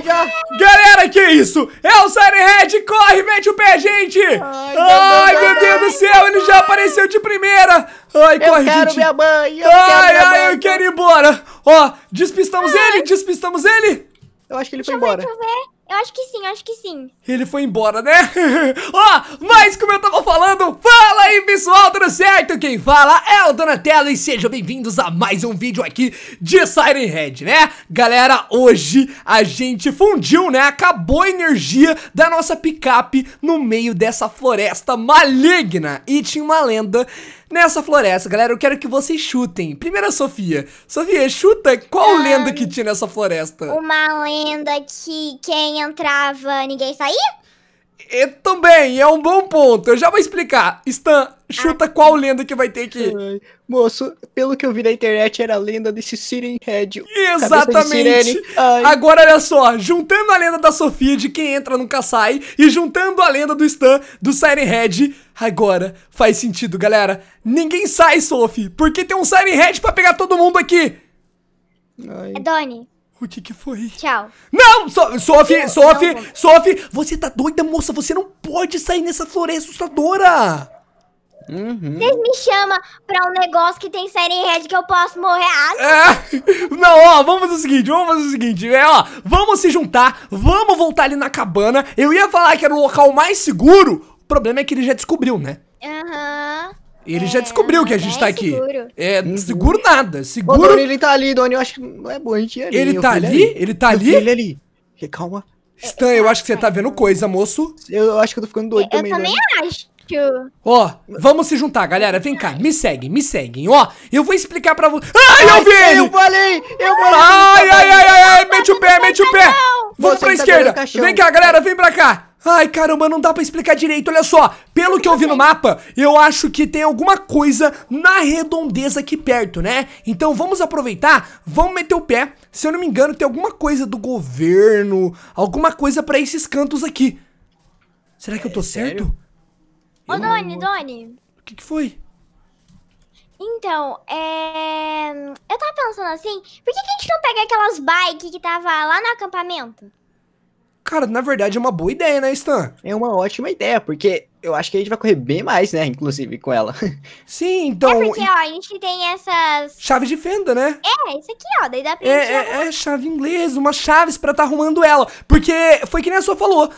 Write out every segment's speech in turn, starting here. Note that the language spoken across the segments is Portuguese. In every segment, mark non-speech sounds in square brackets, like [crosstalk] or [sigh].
Galera, que isso? É o Red. corre, mete o pé, gente! Ai, meu Deus do céu, ele já apareceu de primeira! Ai, eu corre, quero gente. minha mãe, eu ai, quero minha mãe. eu quero ir embora. Ó, despistamos ai. ele, despistamos ele. Eu acho que ele Deixa foi embora. Ver, eu acho que sim, acho que sim. Ele foi embora, né? [laughs] Ó, oh, mas como eu tava falando, fala aí, pessoal, tudo certo? Quem fala é o Donatello e sejam bem-vindos a mais um vídeo aqui de Siren Head, né? Galera, hoje a gente fundiu, né? Acabou a energia da nossa picape no meio dessa floresta maligna. E tinha uma lenda nessa floresta, galera. Eu quero que vocês chutem. Primeiro a Sofia. Sofia, chuta qual um, ah, lenda que tinha nessa floresta? Uma lenda que quem entrava, ninguém saía? Eu também, é um bom ponto. Eu já vou explicar. Stan, ah. chuta ah. qual lenda que vai ter aqui. Ai, moço, pelo que eu vi na internet, era a lenda desse Siren Head. Exatamente. De Agora, olha só. Juntando a lenda da Sofia, de quem entra nunca sai, e juntando a lenda do Stan, do Siren Head, agora faz sentido, galera. Ninguém sai, Sophie, porque tem um Siren Head pra pegar todo mundo aqui. Ai. É Donnie. O que que foi? Tchau. Não! So Sophie, Sophie, não, Sophie! Você tá doida, moça? Você não pode sair nessa floresta assustadora! Uhum. Vocês me chamam pra um negócio que tem série red que eu posso morrer. Ah, é. Não, ó, vamos fazer o seguinte, vamos fazer o seguinte, é, ó, vamos se juntar, vamos voltar ali na cabana. Eu ia falar que era o local mais seguro, o problema é que ele já descobriu, né? Aham. Uhum. Ele é, já descobriu que a gente é tá aqui. Seguro. É, uhum. seguro nada. Seguro. Ô, Doni, ele tá ali, Doni. Eu acho que não é bom a gente ir ali. Ele tá ali? ali? Ele tá ali? Ele ali. Calma. Stan, eu acho que você tá vendo coisa, moço. Eu acho que eu tô ficando doido eu também. Eu também acho. Ó, oh, vamos se juntar, galera. Vem cá, me seguem, me seguem. Ó, oh, eu vou explicar pra vocês. Ai, ai, eu vi! Eu falei! Eu falei! Ai, ai, ai, ai, ai, mete o pé, mete o pé! Vamos pra tá esquerda! Vem cá, galera, vem pra cá! Ai, caramba, não dá pra explicar direito. Olha só, pelo que eu vi no mapa, eu acho que tem alguma coisa na redondeza aqui perto, né? Então vamos aproveitar, vamos meter o pé. Se eu não me engano, tem alguma coisa do governo, alguma coisa pra esses cantos aqui. Será que eu tô é, certo? Ô, Doni, Doni. O que, que foi? Então, é... Eu tava pensando assim, por que, que a gente não pega aquelas bikes que tava lá no acampamento? Cara, na verdade é uma boa ideia, né, Stan? É uma ótima ideia, porque eu acho que a gente vai correr bem mais, né, inclusive, com ela. [laughs] Sim, então... É porque, ó, a gente tem essas... Chave de fenda, né? É, isso aqui, ó, daí dá pra é, gente... É, é chave inglesa, umas chaves pra tá arrumando ela, porque foi que nem a sua falou, uh,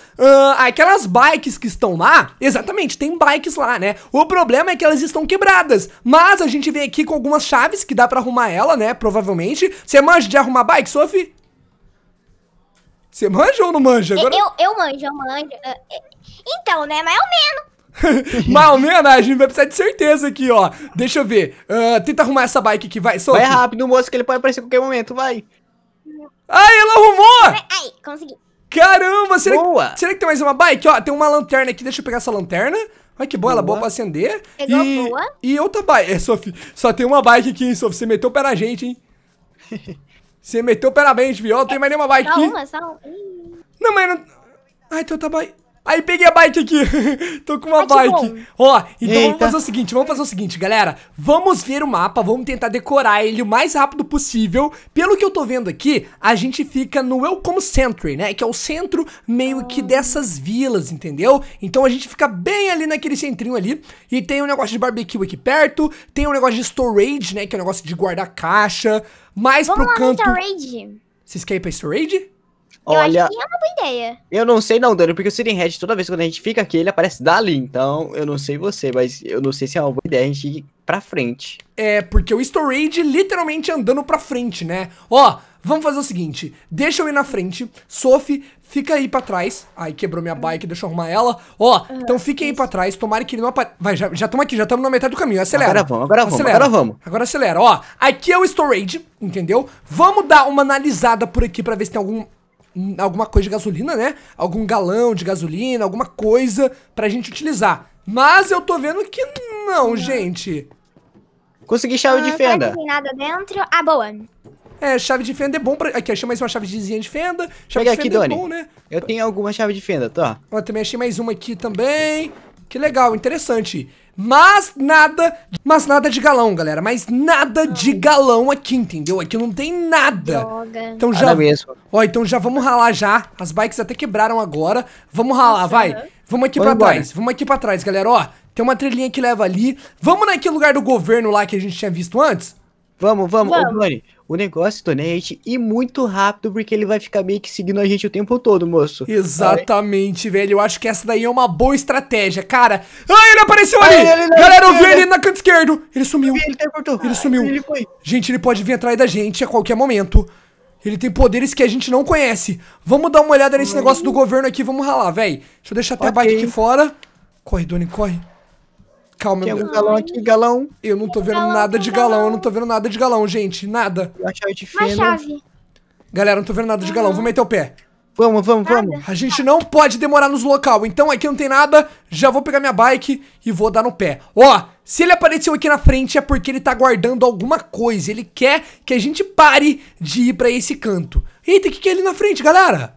aquelas bikes que estão lá, exatamente, tem bikes lá, né? O problema é que elas estão quebradas, mas a gente vem aqui com algumas chaves que dá pra arrumar ela, né, provavelmente. Você manja de arrumar bike, Sophie? Você manja ou não manja? É, Agora... Eu, eu manjo, eu manjo. É, é, então, né? Mais ou menos. [laughs] Mais ou menos? Né? A gente vai precisar de certeza aqui, ó. Deixa eu ver. Uh, tenta arrumar essa bike aqui, vai. Sophie. Vai rápido, moço, que ele pode aparecer a qualquer momento, vai. Ai, ela arrumou! Aí, consegui. Caramba, será, boa. Que, será que tem mais uma bike? Ó, tem uma lanterna aqui, deixa eu pegar essa lanterna. Olha que boa, boa. ela é boa pra acender. Pegou e, boa. E outra bike. É, Sophie, só tem uma bike aqui, hein, Sophie. Você meteu pé na gente, hein? [laughs] Você meteu parabéns, viu? Tem mais nenhuma bike. Só uma, só uma. Não, mas não... Ah, então tá bike. Aí peguei a bike aqui. [laughs] Tô com uma ah, bike. Ó, então Eita. vamos fazer o seguinte, vamos fazer o seguinte, galera. Vamos ver o mapa, vamos tentar decorar ele o mais rápido possível. Pelo que eu tô vendo aqui, a gente fica no Welcome Century, né? Que é o centro meio que ah. dessas vilas, entendeu? Então a gente fica bem ali naquele centrinho ali. E tem um negócio de barbecue aqui perto, tem um negócio de storage, né? Que é um negócio de guardar caixa. Mais vamos pro lá canto... Storage. Vocês querem ir pra storage? Olha, eu acho que é uma boa ideia. Eu não sei não, Dani, porque o Siren Head, toda vez que a gente fica aqui, ele aparece dali. Então, eu não sei você, mas eu não sei se é uma boa ideia a gente ir pra frente. É, porque o Storage literalmente andando pra frente, né? Ó, vamos fazer o seguinte. Deixa eu ir na frente. Sophie, fica aí pra trás. Ai, quebrou minha bike, deixa eu arrumar ela. Ó, uhum, então fiquem aí pra trás. Tomara que ele não apareça. Vai, já estamos aqui, já estamos na metade do caminho. Acelera. Agora vamos, agora vamos, acelera. agora vamos. Agora acelera, ó. Aqui é o Storage, entendeu? Vamos dar uma analisada por aqui pra ver se tem algum Hum, alguma coisa de gasolina, né? Algum galão de gasolina, alguma coisa pra gente utilizar. Mas eu tô vendo que não, não. gente. Consegui chave ah, de fenda. Não tá tem nada dentro. Ah, boa. É, chave de fenda é bom pra... Aqui, achei mais uma chave de fenda. Chave Pega de fenda aqui, é Doni. bom, né? Eu tenho alguma chave de fenda, tá? Ó, também achei mais uma aqui também. Que legal, interessante. Mas nada, mas nada de galão, galera. Mas nada Ai. de galão aqui, entendeu? Aqui não tem nada. Droga. Então já, mesmo. Ó, então já vamos ralar já. As bikes até quebraram agora. Vamos ralar, Nossa, vai. Vamos aqui para trás. Vamos aqui para trás, galera, ó. Tem uma trilhinha que leva ali. Vamos naquele lugar do governo lá que a gente tinha visto antes? Vamos, vamos. vamos. Ô, o negócio do Nate e muito rápido, porque ele vai ficar meio que seguindo a gente o tempo todo, moço. Exatamente, velho. Eu acho que essa daí é uma boa estratégia, cara. Ah, ele apareceu ali! Ai, ele Galera, eu vi ele né? na canto esquerdo! Ele sumiu. ele, ele, sumiu. Ele gente, ele pode vir atrás da gente a qualquer momento. Ele tem poderes que a gente não conhece. Vamos dar uma olhada nesse uhum. negócio do governo aqui, vamos ralar, velho. Deixa eu deixar até okay. a bike aqui fora. Corre, Doni, corre. Calma, Tem um galão aqui, galão? Eu não tô vendo galão, nada de galão. galão, eu não tô vendo nada de galão, gente. Nada. Uma chave de feno. Uma chave. Galera, não tô vendo nada de galão. Vou meter o pé. Vamos, vamos, nada. vamos. A gente não pode demorar nos local. Então aqui não tem nada. Já vou pegar minha bike e vou dar no pé. Ó, se ele apareceu aqui na frente é porque ele tá guardando alguma coisa. Ele quer que a gente pare de ir pra esse canto. Eita, o que, que é ali na frente, galera?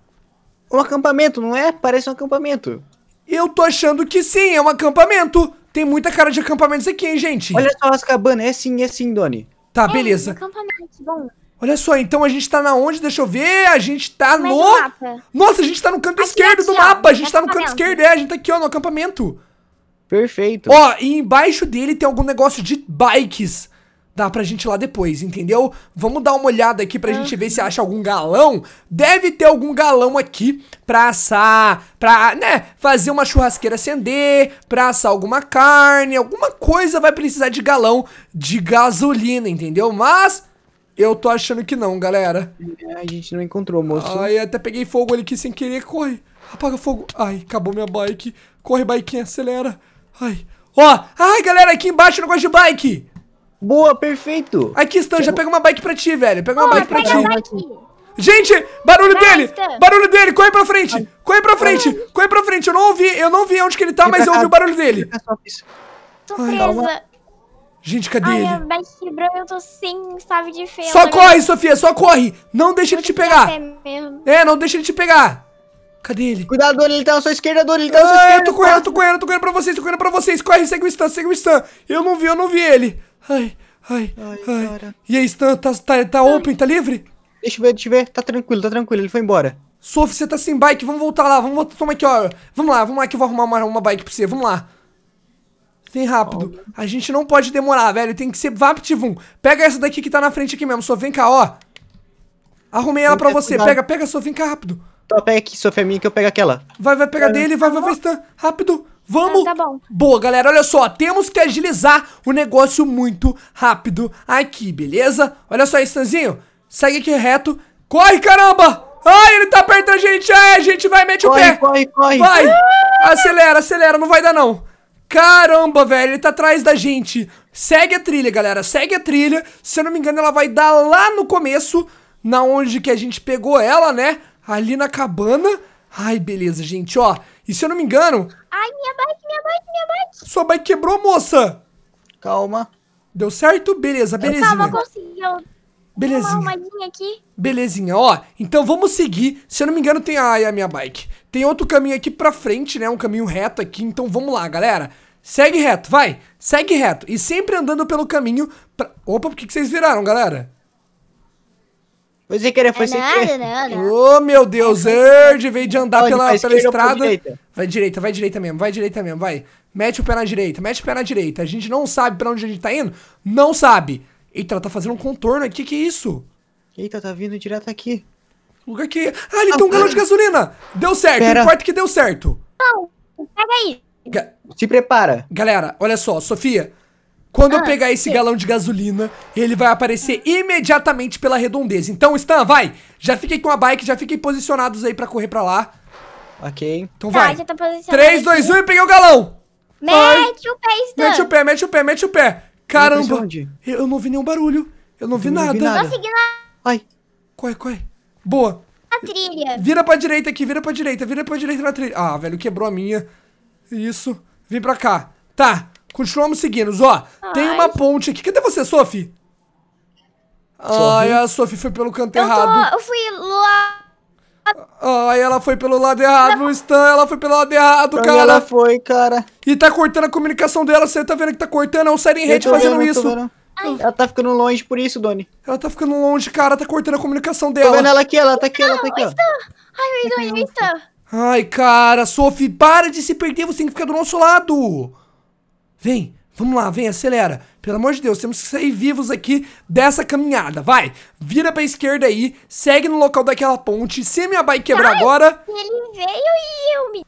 Um acampamento, não é? Parece um acampamento. Eu tô achando que sim, é um acampamento. Tem muita cara de acampamento aqui, hein, gente? Olha só as cabanas. É sim, é sim, Doni. Tá, é, beleza. acampamento, bom. Olha só, então a gente tá na onde? Deixa eu ver. A gente tá Mais no. mapa. Nossa, a gente tá no canto aqui, esquerdo aqui, do mapa. A gente tá no canto esquerdo, é. A gente tá aqui, ó, no acampamento. Perfeito. Ó, e embaixo dele tem algum negócio de bikes dá pra gente ir lá depois, entendeu? Vamos dar uma olhada aqui pra gente ver se acha algum galão. Deve ter algum galão aqui pra assar, pra, né, fazer uma churrasqueira acender, pra assar alguma carne, alguma coisa vai precisar de galão de gasolina, entendeu? Mas... Eu tô achando que não, galera. É, a gente não encontrou, moço. Ai, até peguei fogo ali aqui sem querer. Corre. Apaga fogo. Ai, acabou minha bike. Corre, biquinha, acelera. Ai. Ó, ai, galera, aqui embaixo eu não gosto de bike. Boa, perfeito. Aqui, Stan, já pega uma bike pra ti, velho. Pega uma oh, bike pra ti. Gente, barulho Basta. dele! Barulho dele! Corre pra frente! Corre pra frente! Corre pra frente! Eu não ouvi, eu não vi onde que ele tá, mas eu ouvi o barulho dele. Tô presa. Gente, cadê Ai, ele? Ai, mas quebrou, eu tô sem chave de ferro. Só corre, Sofia, só corre! Não deixa ele te pegar. É, não deixa ele te pegar. Cadê ele? Cuidado, ele tá na sua esquerda, ele tá na sua ah, esquerda. Eu tô correndo, eu tô correndo, eu tô correndo pra vocês, tô correndo pra vocês. Corre, segue o Stan, segue o Stan. Eu não vi, eu não vi ele. Ai, ai, ai. ai. E aí, Stan, tá, tá, tá open, tá livre? Deixa eu ver, deixa eu ver. Tá tranquilo, tá tranquilo, ele foi embora. Sophie, você tá sem bike, vamos voltar lá, vamos voltar, toma aqui, ó. Vamos lá, vamos lá que eu vou arrumar uma, uma bike pra você, vamos lá. Vem rápido. A gente não pode demorar, velho, tem que ser Vaptivum. Pega essa daqui que tá na frente aqui mesmo, Sophie, vem cá, ó. Arrumei ela pra você, pega, pega, Sophie, vem cá rápido. Então pega aqui, Sofia, minha que eu pego aquela. Vai, vai pegar dele, vai, vai, vai, está. Rápido. Vamos! Ah, tá Boa, galera, olha só, temos que agilizar o negócio muito rápido aqui, beleza? Olha só, Stanzinho, segue aqui reto. Corre, caramba! Ai, ele tá perto da gente! Ai, a gente vai, mete corre, o pé! Corre, corre, Vai! Acelera, acelera, não vai dar não. Caramba, velho, ele tá atrás da gente. Segue a trilha, galera, segue a trilha. Se eu não me engano, ela vai dar lá no começo, na onde que a gente pegou ela, né? ali na cabana. Ai, beleza, gente, ó. E se eu não me engano... Ai, minha bike, minha bike, minha bike. Sua bike quebrou, moça. Calma. Deu certo? Beleza, belezinha. Eu, calma, conseguiu. Belezinha. Uma aqui. Belezinha, ó. Então vamos seguir. Se eu não me engano, tem a, a minha bike. Tem outro caminho aqui pra frente, né? Um caminho reto aqui. Então vamos lá, galera. Segue reto, vai. Segue reto. E sempre andando pelo caminho pra... Opa, por que, que vocês viraram, galera? É foi sem querer, foi é sem nada, querer. Oh, meu Deus, Erd veio de andar Onde? pela, pela estrada. Direita. Vai direita, vai direita mesmo, vai direita mesmo, vai. Mete o pé na direita, mete o pé na direita. A gente não sabe pra onde a gente tá indo? Não sabe. Eita, ela tá fazendo um contorno aqui, que isso? Eita, tá vindo direto aqui. Lugar que. Ah, ele ah, tem um galão de gasolina! Deu certo, Pera. importa que deu certo. Não, pega aí. Ga... Se prepara. Galera, olha só, Sofia, quando ah, eu pegar esse sim. galão de gasolina, ele vai aparecer imediatamente pela redondeza. Então, Stan, vai! Já fiquem com a bike, já fiquem posicionados aí pra correr pra lá. Ok. Então tá, vai. Já tá 3, 2, 1 e peguei o galão! Mete Ai. o pé, Stan! Mete o pé, mete o pé, mete o pé! Caramba! Eu, não vi nenhum barulho. Eu não, eu vi, não nada. vi nada. Consegui lá. Ai. Corre, corre. Boa. A trilha. Vira pra direita aqui, vira pra direita, vira pra direita na trilha. Ah, velho, quebrou a minha. Isso. Vim pra cá. Tá. Continuamos seguindo. Ó, Ai. tem uma ponte aqui. Cadê você, Sophie? Ai, a Sophie foi pelo canto eu errado. Tô, eu fui lá. Ai, ela foi pelo lado errado, não. Stan. Ela foi pelo lado errado, cara. Ela foi, cara. E tá cortando a comunicação dela. Você tá vendo que tá cortando? É um em rede fazendo vendo, isso. Ela tá ficando longe por isso, Doni. Ela tá ficando longe, cara. Tá cortando a comunicação dela. Tô vendo ela aqui, ela tá aqui, ela tá aqui. Ó. Ai, meu Deus, tá tá Ai, cara, Sophie, para de se perder. Você tem que ficar do nosso lado. Vem, vamos lá, vem, acelera. Pelo amor de Deus, temos que sair vivos aqui dessa caminhada. Vai, vira pra esquerda aí, segue no local daquela ponte. Se minha bike quebrar Ai, agora... Ele veio e eu me...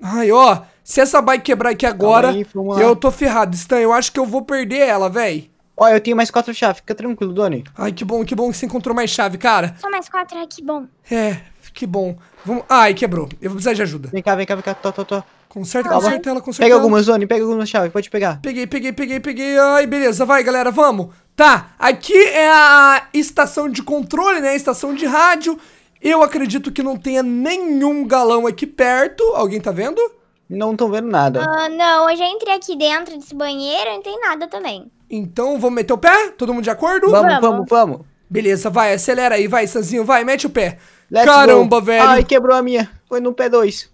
Ai, ó, se essa bike quebrar aqui agora, aí, eu tô ferrado. Stan, eu acho que eu vou perder ela, véi. Ó, eu tenho mais quatro chaves, fica tranquilo, Doni. Ai, que bom, que bom que você encontrou mais chave, cara. Só mais quatro, ai, que bom. É, que bom. Vamos... Ai, quebrou. Eu vou precisar de ajuda. Vem cá, vem cá, vem cá, tô, tô, tô. Conserta, conserta ela, conserta Pega alguma, Zone, pega alguma chave, pode pegar. Peguei, peguei, peguei, peguei. Ai, beleza, vai, galera, vamos. Tá, aqui é a estação de controle, né, a estação de rádio. Eu acredito que não tenha nenhum galão aqui perto. Alguém tá vendo? Não tô vendo nada. Ah, não, eu já entrei aqui dentro desse banheiro e não tem nada também. Então, vamos meter o pé? Todo mundo de acordo? Vamos, vamos, vamos. Beleza, vai, acelera aí, vai, Sanzinho, vai, mete o pé. Let's Caramba, go. velho. Ai, quebrou a minha. Foi no pé 2.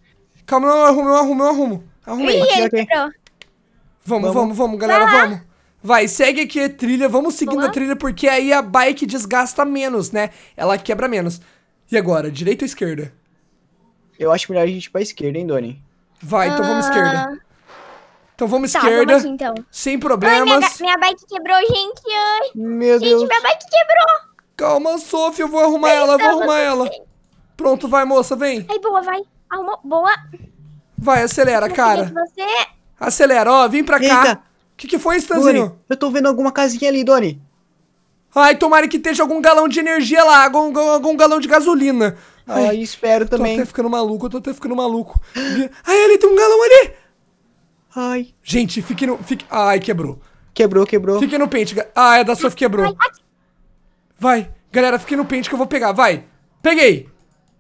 Calma, eu arrumo, eu arrumo, eu arrumo. Arrumei. Ih, ele quebrou. Vamos, vamos, vamos, galera, vamos. Vai, segue aqui a trilha, vamos seguindo Boa. a trilha, porque aí a bike desgasta menos, né? Ela quebra menos. E agora, direita ou esquerda? Eu acho melhor a gente ir pra esquerda, hein, Doni? Vai, então vamos ah. esquerda. Então vamos tá, esquerda. Vamos aqui, então. Sem problemas. Ai, minha, minha, bike quebrou, gente. Ai. Meu gente, Deus. minha bike quebrou. Calma, Sofia, eu vou arrumar eu ela, eu vou arrumar ela. Pronto, vai, moça, vem. Aí, boa, vai. Almo Boa. Vai, acelera, cara. Você... Acelera, ó, vem pra cá. Eita. O que, que foi, Stanzinho? eu tô vendo alguma casinha ali, Doni. Ai, tomara que esteja algum galão de energia lá, algum, algum galão de gasolina. Ai, Ai, espero também. Tô até ficando maluco, eu tô até ficando maluco. Ai, ali tem um galão ali. Ai. Gente, fique no... Fique... Ai, quebrou. Quebrou, quebrou. Fique no pente. Ah, é da Sof quebrou. Tá vai, galera, fique no pente que eu vou pegar, vai. Peguei.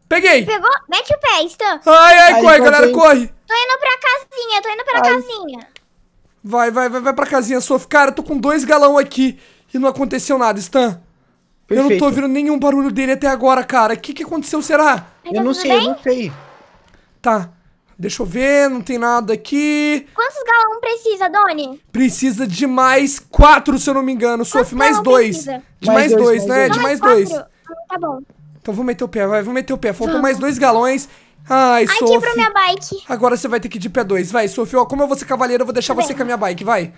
Peguei! Pegou? Mete o pé, Stan. Ai, ai, Aí, corre, galera, corre. Tô indo pra casinha, tô indo pra ai. casinha. Vai, vai, vai, vai pra casinha, Sof. Cara, eu tô com dois galão aqui e não aconteceu nada, Stan. Perfeito. Eu não tô ouvindo nenhum barulho dele até agora, cara. O que que aconteceu, será? eu tá não sei, eu não sei. Tá. Deixa eu ver, não tem nada aqui. Quantos galão precisa, Doni? Precisa de mais quatro, se eu não me engano, Sof. Mais dois. Precisa? De mais, mais dois, dois, né? Mais de mais quatro. dois. Tá bom. Então vou meter o pé, vai, vou meter o pé. Faltam Vamos. mais dois galões. Ai, Ai Sophie. pra minha bike. Agora você vai ter que ir de pé dois. Vai, Sophie, ó, como eu vou ser cavaleiro, eu vou deixar tá você bem. com a minha bike, vai.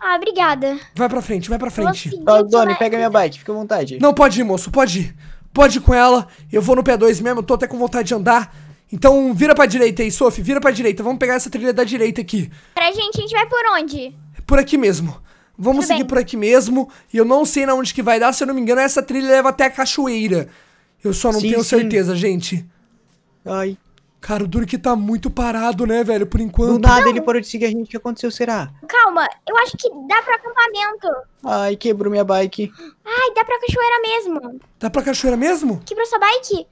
Ah, obrigada. Vai pra frente, vai pra frente. Ó, oh, Doni, pega minha bike, fica à vontade. Não, pode ir, moço, pode ir. Pode ir com ela. Eu vou no pé 2 mesmo, eu tô até com vontade de andar. Então vira pra direita aí, Sophie, vira pra direita. Vamos pegar essa trilha da direita aqui. Pra gente, a gente vai por onde? Por aqui mesmo. Vamos Tudo seguir bem. por aqui mesmo. E eu não sei na onde que vai dar, se eu não me engano, essa trilha leva até a cachoeira. Eu só não sim, tenho certeza, gente. Ai. Cara, o Durk tá muito parado, né, velho, por enquanto. Do nada não. ele parou de seguir a gente. O que aconteceu, será? Calma, eu acho que dá pra acampamento. Ai, quebrou minha bike. Ai, dá pra cachoeira mesmo. Dá pra cachoeira mesmo? Quebrou sua bike?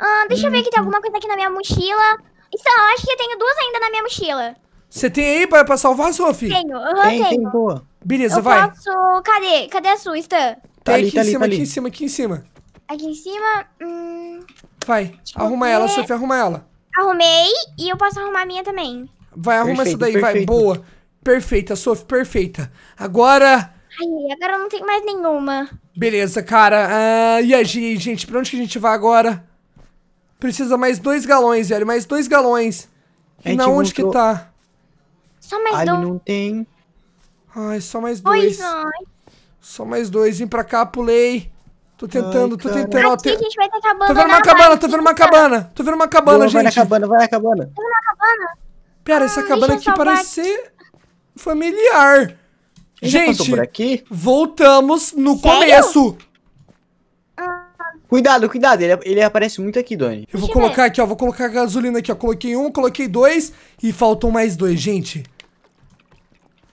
Ah, deixa hum. eu ver hum, que tem hum. alguma coisa aqui na minha mochila. Isso, eu acho que eu tenho duas ainda na minha mochila. Você tem aí pra, pra salvar, Sophie? Tenho, uhum, tem, tenho. Tem, boa. Beleza, eu vai. Posso... Cadê? Cadê a sua, Stan? Tá, tá ali, aqui tá em ali, cima, tá aqui em cima, aqui em cima. Aqui em cima. Hum... Vai, Deixa arruma ela, Sophie, arruma ela. Arrumei e eu posso arrumar a minha também. Vai, arruma perfeito, essa daí, perfeito. vai. Boa. Perfeita, Sophie, perfeita. Agora. Ai, agora eu não tenho mais nenhuma. Beleza, cara. Ah, e aí, gente, pra onde que a gente vai agora? Precisa mais dois galões, velho. Mais dois galões. E na onde que tá? Só mais Ali dois. não tem. Ai, só mais dois. Pois, só mais dois. Vim pra cá, pulei. Tô tentando, Ai, tô tentando. Aqui, gente vai ter cabana. Tô vendo uma cabana, tô vendo uma cabana. Tô vendo uma cabana, Boa, gente. Vai na cabana, vai na cabana. Tô na cabana. Pera, essa ah, cabana aqui parece ser familiar. Gente, voltamos no Sério? começo. Ah. Cuidado, cuidado. Ele, ele aparece muito aqui, Doni. Eu vou colocar aqui, ó. Vou colocar a gasolina aqui, ó. Coloquei um, coloquei dois e faltam mais dois, gente.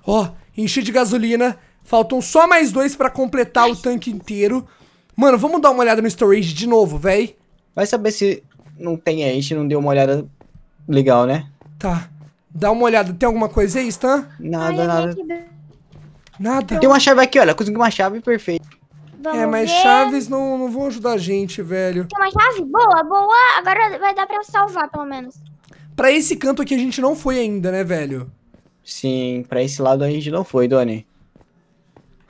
Ó, enchi de gasolina. Faltam só mais dois pra completar o tanque inteiro. Mano, vamos dar uma olhada no storage de novo, véi. Vai saber se não tem aí, se não deu uma olhada legal, né? Tá. Dá uma olhada. Tem alguma coisa aí, Stan? Nada, Ai, nada. Nada. Tem uma chave aqui, olha. Consegui uma chave perfeito. Vamos é, mas ver. chaves não, não vão ajudar a gente, velho. Tem uma chave? Boa, boa. Agora vai dar pra salvar, pelo menos. Pra esse canto aqui a gente não foi ainda, né, velho? Sim, pra esse lado a gente não foi, Doni.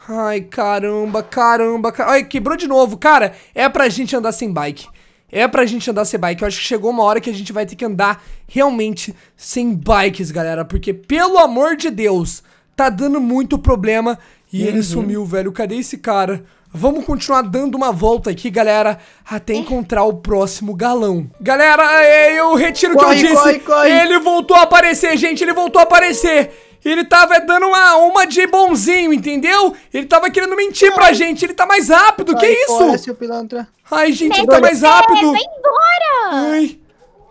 Ai, caramba, caramba, caramba. Ai, quebrou de novo. Cara, é pra gente andar sem bike. É pra gente andar sem bike. Eu acho que chegou uma hora que a gente vai ter que andar realmente sem bikes, galera. Porque, pelo amor de Deus, tá dando muito problema. E uhum. ele sumiu, velho. Cadê esse cara? Vamos continuar dando uma volta aqui, galera, até encontrar o próximo galão. Galera, eu retiro o que eu disse. Corre, corre. Ele voltou a aparecer, gente, ele voltou a aparecer. Ele tava dando uma, uma de bonzinho, entendeu? Ele tava querendo mentir Ai. pra gente. Ele tá mais rápido, que isso? Fora, seu pilantra. Ai, gente, ele tá mais rápido. Vai embora. Ai.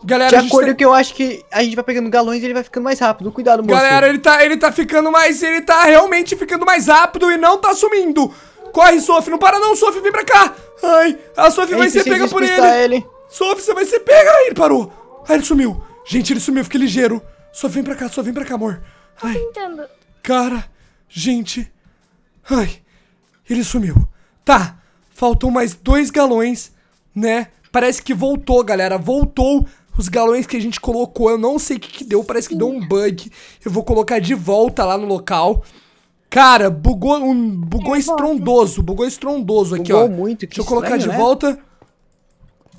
Galera, de acordo tá... que eu acho que a gente vai pegando galões e ele vai ficando mais rápido. Cuidado, moço. Galera, ele tá, ele tá ficando mais... Ele tá realmente ficando mais rápido e não tá sumindo. Corre, Sophie. Não para não, Sophie. Vem pra cá. Ai, a Sophie vai ser pega por ele. ele. Sophie, você vai ser pega. Ai, ele parou. Ai, ele sumiu. Gente, ele sumiu. fique ligeiro. Só vem pra cá, só vem pra cá, amor. Tô Ai. tentando. Cara, gente. Ai, ele sumiu. Tá, faltam mais dois galões, né? Parece que voltou, galera. Voltou os galões que a gente colocou. Eu não sei o que, que deu, parece Sim. que deu um bug. Eu vou colocar de volta lá no local. Cara, bugou, um, bugou estrondoso, bugou estrondoso aqui, bugou ó. muito, que Deixa eu colocar de né? volta.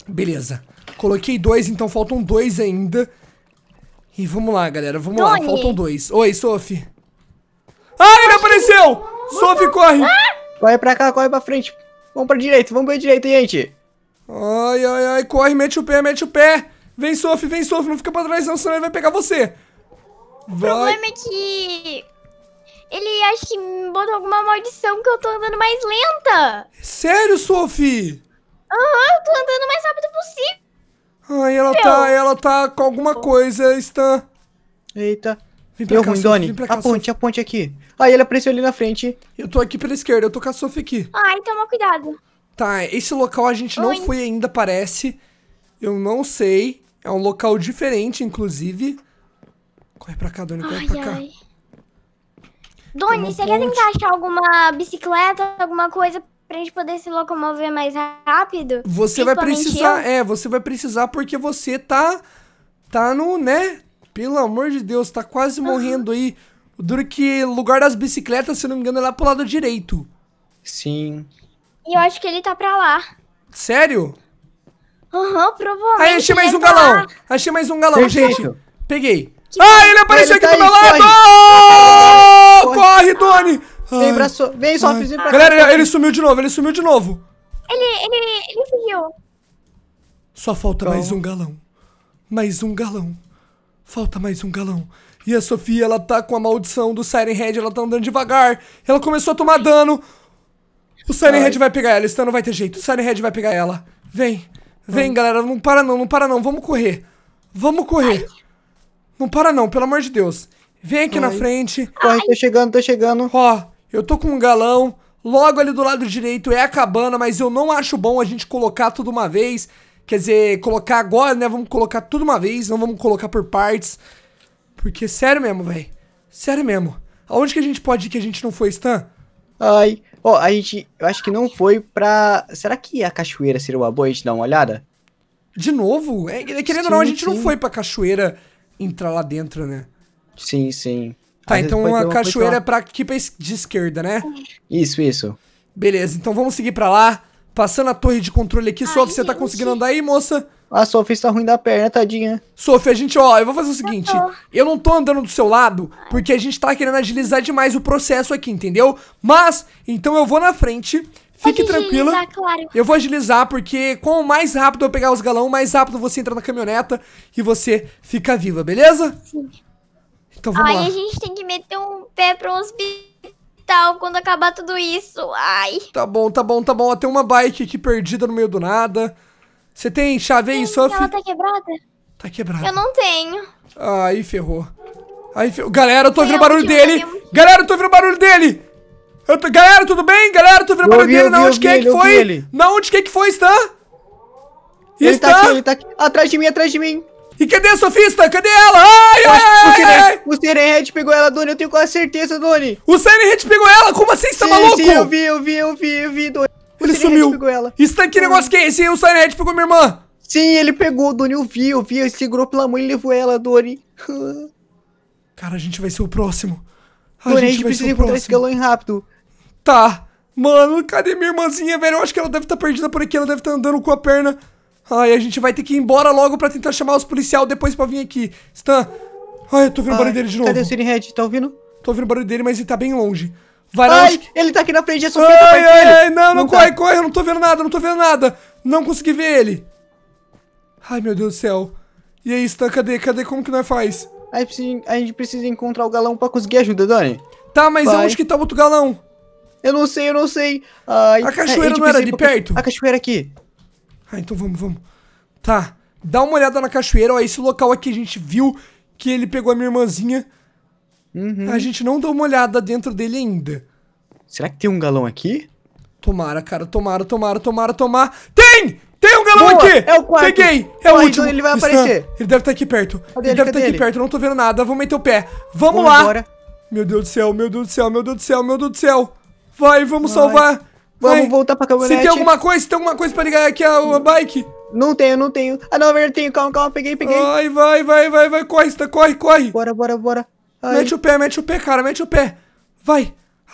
Beleza. Coloquei dois, então faltam dois ainda. E vamos lá, galera. Vamos lá. Faltam dois. Oi, Sophie. Ah, ele apareceu! Sophie, corre! Corre pra cá, corre pra frente. Vamos pra direita, vamos pra direita, gente. Ai, ai, ai. Corre, mete o pé, mete o pé. Vem, Sophie, vem, Sophie. Não fica pra trás, não, senão ele vai pegar você. Vai. O problema é que... Ele acha que botou alguma maldição que eu tô andando mais lenta. Sério, Sophie? Aham, uhum, eu tô andando o mais rápido possível. Ai, ela tá. Ela tá com alguma coisa, Stan. Eita. Vem pra Deu cá, ruim, Doni. Cá, a ponte, a ponte aqui. Aí ele apareceu ali na frente. Eu tô aqui pela esquerda, eu tô com a Sophie aqui. Ah, então toma cuidado. Tá, esse local a gente Oi. não foi ainda, parece. Eu não sei. É um local diferente, inclusive. Corre pra cá, Doni, corre ai, pra cá. Doni, você ponte. quer tentar achar alguma bicicleta, alguma coisa pra gente poder se locomover mais rápido. Você vai precisar, eu. é, você vai precisar porque você tá tá no, né? Pelo amor de Deus, tá quase uhum. morrendo aí. O duro que lugar das bicicletas, se não me engano, é lá pro lado direito. Sim. E eu acho que ele tá pra lá. Sério? Aham, uhum, provavelmente. Aí, é achei mais um galão. Lá. Achei mais um galão, gente. Peguei. Que... Ah, ele apareceu ele aqui tá do meu lado! Corre, corre Doni! Vem pra so... Vem, Sofres, vem pra cá. Galera, ele sumiu de novo, ele sumiu de novo. Ele, ele, ele sumiu. Só falta mais então. um galão. Mais um galão. Falta mais um galão. E a Sofia, ela tá com a maldição do Siren Head, ela tá andando devagar. Ela começou a tomar dano. O Siren Head vai pegar ela, isso não vai ter jeito. O Siren Head vai pegar ela. Vem. Vem, galera, não para não, não para não. Vamos correr. Vamos correr. Ai. Não para não, pelo amor de Deus. Vem aqui Ai. na frente. Corre, tô chegando, tô chegando. Ó, eu tô com um galão, logo ali do lado direito é a cabana, mas eu não acho bom a gente colocar tudo uma vez. Quer dizer, colocar agora, né? Vamos colocar tudo uma vez, não vamos colocar por partes. Porque sério mesmo, velho. Sério mesmo. Aonde que a gente pode ir que a gente não foi, Stan? Ai, ó, oh, a gente, eu acho que não foi pra... Será que a cachoeira seria uma boa a gente dar uma olhada? De novo? É, querendo sim, ou não, a gente sim. não foi pra cachoeira entrar lá dentro, né? Sim, sim. Tá, então a cachoeira é pra equipe de esquerda, né? Isso, isso. Beleza, então vamos seguir pra lá. Passando a torre de controle aqui. Sofi você tá conseguindo andar aí, moça? A Sophie está ruim da perna, tadinha. Sofi a gente, ó, eu vou fazer o seguinte. Tá eu não tô andando do seu lado, porque a gente tá querendo agilizar demais o processo aqui, entendeu? Mas, então eu vou na frente... Fique tranquila. Claro. Eu vou agilizar, porque quanto mais rápido eu pegar os galão, mais rápido você entra na caminhoneta e você fica viva, beleza? Sim. Então vamos Ai, lá. a gente tem que meter um pé pro hospital quando acabar tudo isso. Ai. Tá bom, tá bom, tá bom. Tem uma bike aqui perdida no meio do nada. Você tem chave aí, Sophie? Ela tá quebrada? Tá quebrada. Eu não tenho. ai ferrou. ai ferrou. Galera, eu tô ouvindo o barulho dele. Galera, eu tô ouvindo o barulho dele. Tô... Galera, tudo bem? Galera, eu tô ouvindo o barulho vi, dele. Na onde vi, que é que foi? Na onde que é que foi, Stan? Ele tá Stan? tá aqui, ele tá aqui. Atrás de mim, atrás de mim. E cadê a sofista? Cadê ela? Ai, ai, ai, o Serenhead pegou ela, Doni. Eu tenho quase certeza, Doni. O Serenhead pegou ela? Como assim? Você tá sim, maluco? Sim, eu vi, eu vi, eu vi, eu vi, Doni. O ele sumiu. Pegou ela. Isso tá que negócio que é esse? O Sirenhead pegou minha irmã. Sim, ele pegou, Doni. Eu vi, eu vi. Ele segurou pela mão e levou ela, Doni. [laughs] Cara, a gente vai ser o próximo. A Doni, gente, a gente precisa encontrar esse galão rápido. Tá. Mano, cadê minha irmãzinha, velho? Eu acho que ela deve estar tá perdida por aqui. Ela deve estar tá andando com a perna Ai, a gente vai ter que ir embora logo pra tentar chamar os policiais depois pra vir aqui. Stan. Ai, eu tô ouvindo o barulho dele de novo. Cadê o Red? Tá ouvindo? Tô ouvindo o barulho dele, mas ele tá bem longe. Vai lá. Ai, ele tá aqui na frente, a é Sofia ai, tá perto ai, Ai, não, não, não tá. corre, tá. corre, eu não tô vendo nada, não tô vendo nada. Não consegui ver ele. Ai, meu Deus do céu. E aí, Stan, cadê? Cadê? Como que nós faz? a gente precisa encontrar o galão pra conseguir ajuda, Dani. Tá, mas Vai. onde que tá o outro galão? Eu não sei, eu não sei. Ai, ah, a é, cachoeira a é não tipo era assim, ali perto? A cachoeira aqui. Ah, então vamos, vamos. Tá, dá uma olhada na cachoeira. Ó, esse local aqui a gente viu que ele pegou a minha irmãzinha. Uhum. A gente não deu uma olhada dentro dele ainda. Será que tem um galão aqui? Tomara, cara. Tomara, tomara, tomara, tomara. Tem! Tem um galão Boa, aqui! É o quarto. Peguei! É Boa, o então último. Então ele vai Está. aparecer. Ele deve estar tá aqui perto. Cadê ele, deve estar tá aqui ele? perto. Não tô vendo nada. Vou meter o pé. Vamos, lá. Embora. Meu Deus do céu, meu Deus do céu, meu Deus do céu, meu Deus do céu. Vai, vamos vai. salvar. Vamos Vai. voltar pra caminhonete. se tem alguma coisa? se tem alguma coisa pra ligar aqui a, a bike? Não tenho, não tenho. Ah, não, é eu tenho. Calma, calma, peguei, peguei. Ai, vai, vai, vai, vai. Corre, está, corre, corre. Bora, bora, bora. Ai. Mete o pé, mete o pé, cara, mete o pé. Vai.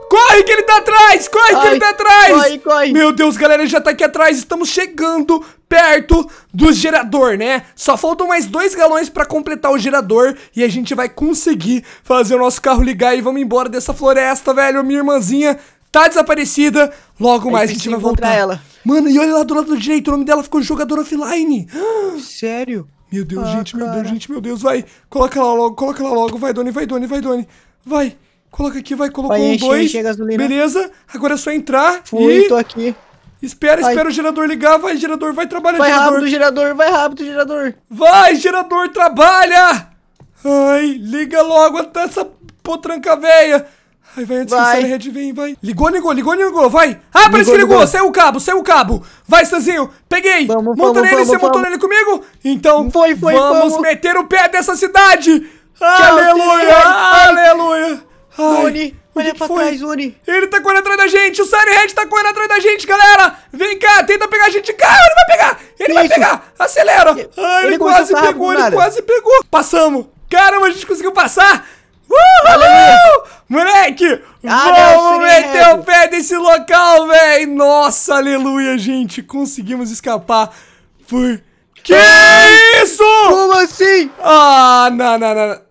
Corre que ele tá atrás! Corre Ai, que ele tá atrás! Corre, corre! Meu Deus, galera, ele já tá aqui atrás. Estamos chegando perto do gerador, né? Só faltam mais dois galões pra completar o gerador e a gente vai conseguir fazer o nosso carro ligar e vamos embora dessa floresta, velho. Minha irmãzinha tá desaparecida. Logo Aí mais a gente vai voltar. ela. Mano, e olha lá do lado direito, o nome dela ficou jogador offline. [gasps] Sério? Meu Deus, Ah, gente, meu Deus, gente, meu Deus, vai. Coloca ela logo, coloca ela logo. Vai, Doni, vai, Doni, vai, Doni. Vai. Coloca aqui, vai, colocou Vai, um, dois. enche a Beleza, agora é só entrar Fui, e tô aqui. espera, Vai. espera o gerador ligar. Vai, gerador, vai trabalhar, Vai gerador. rápido, gerador, vai rápido, gerador. Vai, gerador, trabalha! Ai, liga logo até tá essa potranca véia! Ai, vai, antes vai. rede vem, vai. Ligou, ligou, ligou, ligou, vai. Ah, parece que ligou. ligou. Saiu é o cabo, saiu é o cabo. Vai, Stanzinho, peguei. Vamos, monta nele, você montou nele comigo? Então, foi, foi, vamos, vamos meter o pé dessa cidade. Tchau, ah, aleluia, ah, aleluia. Oni, Olha pra foi? trás, Oni. Ele tá correndo atrás da gente. O Red tá correndo atrás da gente, galera. Vem cá, tenta pegar a gente. Cara, ele vai pegar. Ele Isso. vai pegar. Acelera. Ai, ele, ah, ele quase pegou, ele nada. quase pegou. Passamos. Caramba, a gente conseguiu passar. Uh, Aleluia. Moleque! Ah, vamos meter o pé desse local, véi! Nossa, aleluia, gente! Conseguimos escapar por... Que ah, isso? Como assim? Ah, não, não, não.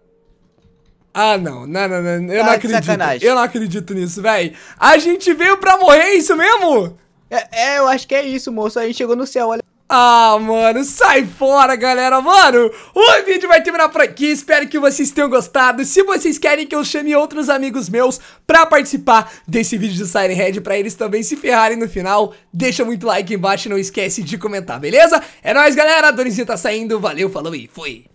Ah, não, tá não, não, não. Eu ah, não acredito. Sacanagem. Eu não acredito nisso, véi. A gente veio pra morrer, é isso mesmo? É, é, eu acho que é isso, moço. A gente chegou no céu, olha. Ah, mano, sai fora, galera. Mano, o vídeo vai terminar por aqui. Espero que vocês tenham gostado. Se vocês querem que eu chame outros amigos meus pra participar desse vídeo do Siren Head, pra eles também se ferrarem no final, deixa muito like embaixo e não esquece de comentar, beleza? É nóis, galera. A tá saindo. Valeu, falou e fui.